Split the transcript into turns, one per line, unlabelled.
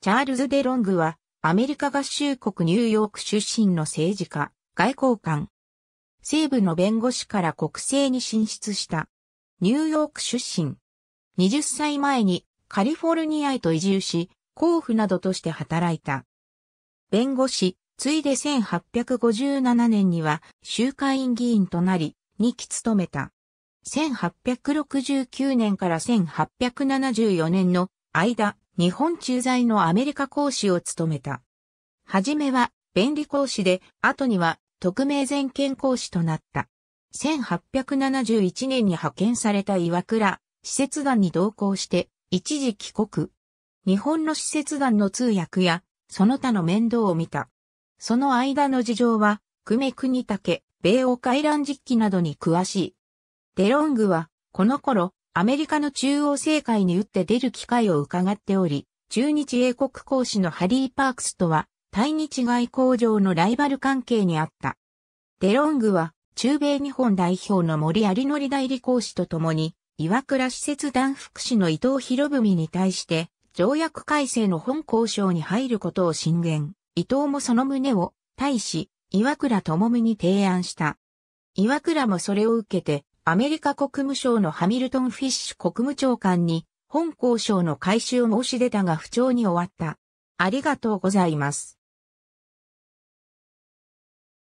チャールズ・デ・ロングは、アメリカ合衆国ニューヨーク出身の政治家、外交官。西部の弁護士から国政に進出した。ニューヨーク出身。20歳前にカリフォルニアへと移住し、候補などとして働いた。弁護士、ついで1857年には州会員議員となり、2期務めた。1869年から1874年の間、日本駐在のアメリカ講師を務めた。はじめは便利講師で、後には特命全権講師となった。1871年に派遣された岩倉、施設団に同行して、一時帰国。日本の施設団の通訳や、その他の面倒を見た。その間の事情は、久米国武、米欧海乱実機などに詳しい。デロングは、この頃、アメリカの中央政界に打って出る機会を伺っており、中日英国公使のハリー・パークスとは、対日外交上のライバル関係にあった。デロングは、中米日本代表の森有則代理公使と共に、岩倉施設団副使の伊藤博文に対して、条約改正の本交渉に入ることを進言。伊藤もその旨を、大使、岩倉智美に提案した。岩倉もそれを受けて、アメリカ国務省のハミルトン・フィッシュ国務長官に、本交渉の開始を申し出たが不調に終わった。ありがとうございます。